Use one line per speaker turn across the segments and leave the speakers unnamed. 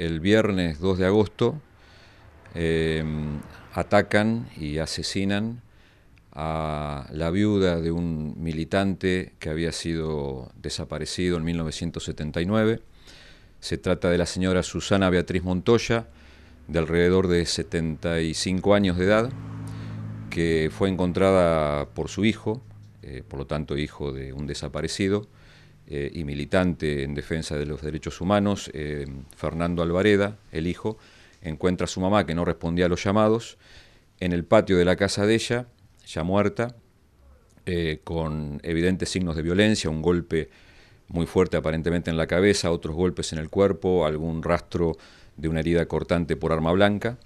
el viernes 2 de agosto eh, atacan y asesinan a la viuda de un militante que había sido desaparecido en 1979. Se trata de la señora Susana Beatriz Montoya, de alrededor de 75 años de edad, que fue encontrada por su hijo, eh, por lo tanto hijo de un desaparecido, eh, y militante en defensa de los derechos humanos, eh, Fernando Alvareda, el hijo, encuentra a su mamá que no respondía a los llamados en el patio de la casa de ella, ya muerta, eh, con evidentes signos de violencia, un golpe muy fuerte aparentemente en la cabeza, otros golpes en el cuerpo, algún rastro de una herida cortante por arma blanca,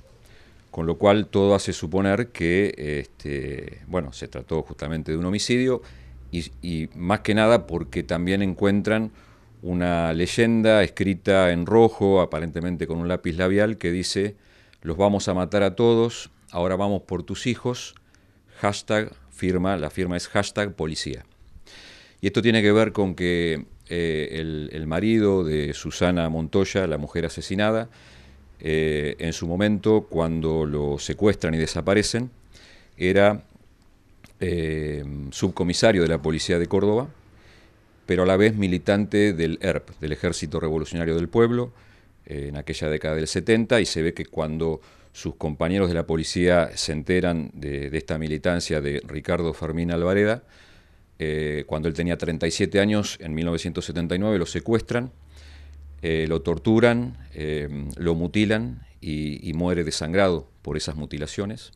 con lo cual todo hace suponer que este, bueno, se trató justamente de un homicidio y, más que nada porque también encuentran una leyenda escrita en rojo, aparentemente con un lápiz labial, que dice, los vamos a matar a todos, ahora vamos por tus hijos, hashtag firma, la firma es hashtag policía. Y esto tiene que ver con que eh, el, marido de Susana Montoya, la mujer asesinada, eh, en su momento, cuando lo secuestran y desaparecen, era Em, subcomisario de la Policía de Córdoba, pero a la vez militante del ERP, del Ejército Revolucionario del Pueblo, en aquella década del 70, y se ve que cuando sus compañeros de la policía se enteran de, esta militancia de Ricardo Fermín Alvareda, eh, cuando él tenía 37 años, en 1979 lo secuestran, eh, lo torturan, em, lo mutilan y, y, muere desangrado por esas mutilaciones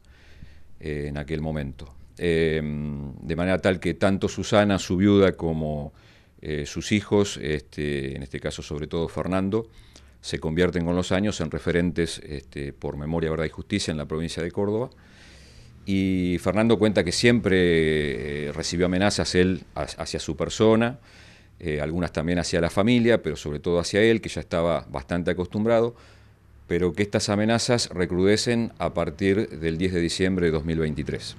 eh, en aquel momento. Em, de manera tal que tanto Susana, su viuda, como eh, sus hijos, este, en este caso sobre todo Fernando, se convierten con los años en referentes este, por memoria, verdad y justicia en la provincia de Córdoba. Y Fernando cuenta que siempre eh, recibió amenazas él hacia su persona, eh, algunas también hacia la familia, pero sobre todo hacia él, que ya estaba bastante acostumbrado, pero que estas amenazas recrudecen a partir del 10 de diciembre de 2023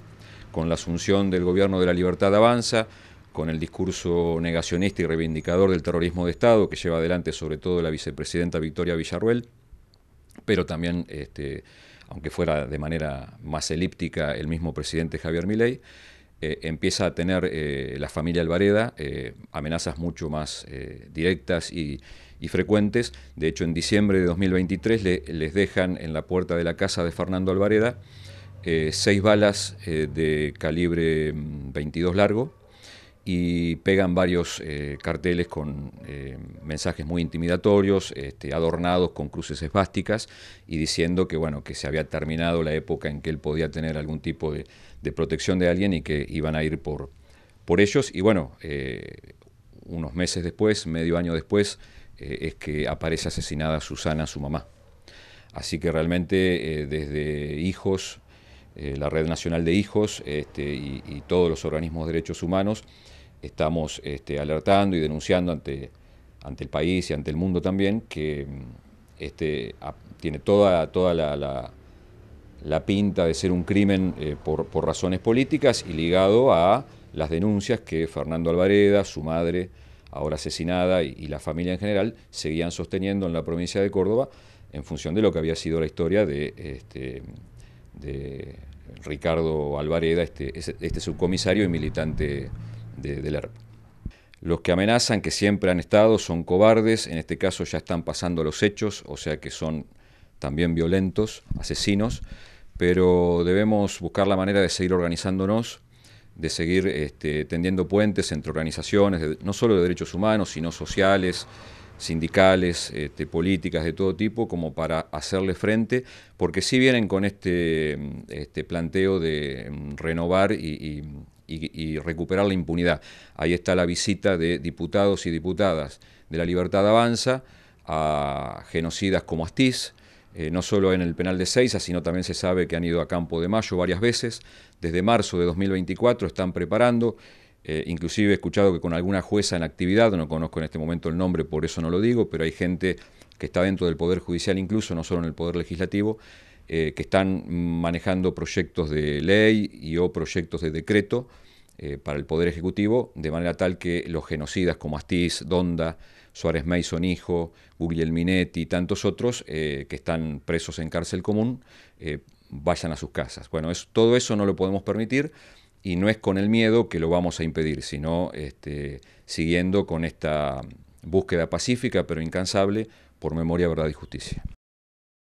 con la asunción del gobierno de la libertad avanza, con el discurso negacionista y reivindicador del terrorismo de Estado que lleva adelante sobre todo la vicepresidenta Victoria Villarruel, pero también, este, aunque fuera de manera más elíptica, el mismo presidente Javier Milei, eh, empieza a tener eh, la familia Alvareda eh, amenazas mucho más directas y, frecuentes. De hecho, en diciembre de 2023 les dejan en la puerta de la casa de Fernando Alvareda eh, seis balas eh, de calibre 22 mm, largo y pegan varios eh, carteles con mensajes muy intimidatorios, este, adornados con cruces esvásticas y diciendo que bueno que se había terminado la época en que él podía tener algún tipo de, protección de alguien y que iban a ir por, por ellos y bueno unos meses después, medio año después es que aparece asesinada Susana, su mamá. Así que realmente desde hijos, eh, la Red Nacional de Hijos este, y, todos los organismos de derechos humanos, estamos este, alertando y denunciando ante, ante el país y ante el mundo también que mm, este, tiene toda, toda la, pinta de ser un crimen eh, por, razones políticas y ligado a las denuncias que Fernando Alvareda, su madre, ahora asesinada, y, la familia en general, seguían sosteniendo en la provincia de Córdoba en función de lo que había sido la historia de Ricardo Alvareda, este, este subcomisario y militante del ERP. Los que amenazan, que siempre han estado, son cobardes, en este caso ya están pasando los hechos, o sea que son también violentos, asesinos, pero debemos buscar la manera de seguir organizándonos, de seguir este, tendiendo puentes entre organizaciones, no solo de derechos humanos, sino sociales, sindicales, este, políticas de todo tipo, como para hacerle frente, porque sí vienen con este, este planteo de em, renovar y, recuperar la impunidad. Ahí está la visita de diputados y diputadas de la Libertad Avanza a genocidas como Astiz, eh, no solo en el penal de Seiza, sino también se sabe que han ido a Campo de Mayo varias veces. Desde marzo de 2024 están preparando eh, inclusive he escuchado que con alguna jueza en actividad, no conozco en este momento el nombre, por eso no lo digo, pero hay gente que está dentro del Poder Judicial incluso, no solo en el Poder Legislativo, eh, que están manejando proyectos de ley y o proyectos de decreto eh, para el Poder Ejecutivo, de manera tal que los genocidas como Astiz, Donda, Suárez Mason Hijo, Minetti y tantos otros que están presos en cárcel común, vayan a sus casas. Bueno, es, todo eso no lo podemos permitir y no es con el miedo que lo vamos a impedir, sino este, siguiendo con esta búsqueda pacífica pero incansable por memoria, verdad y justicia.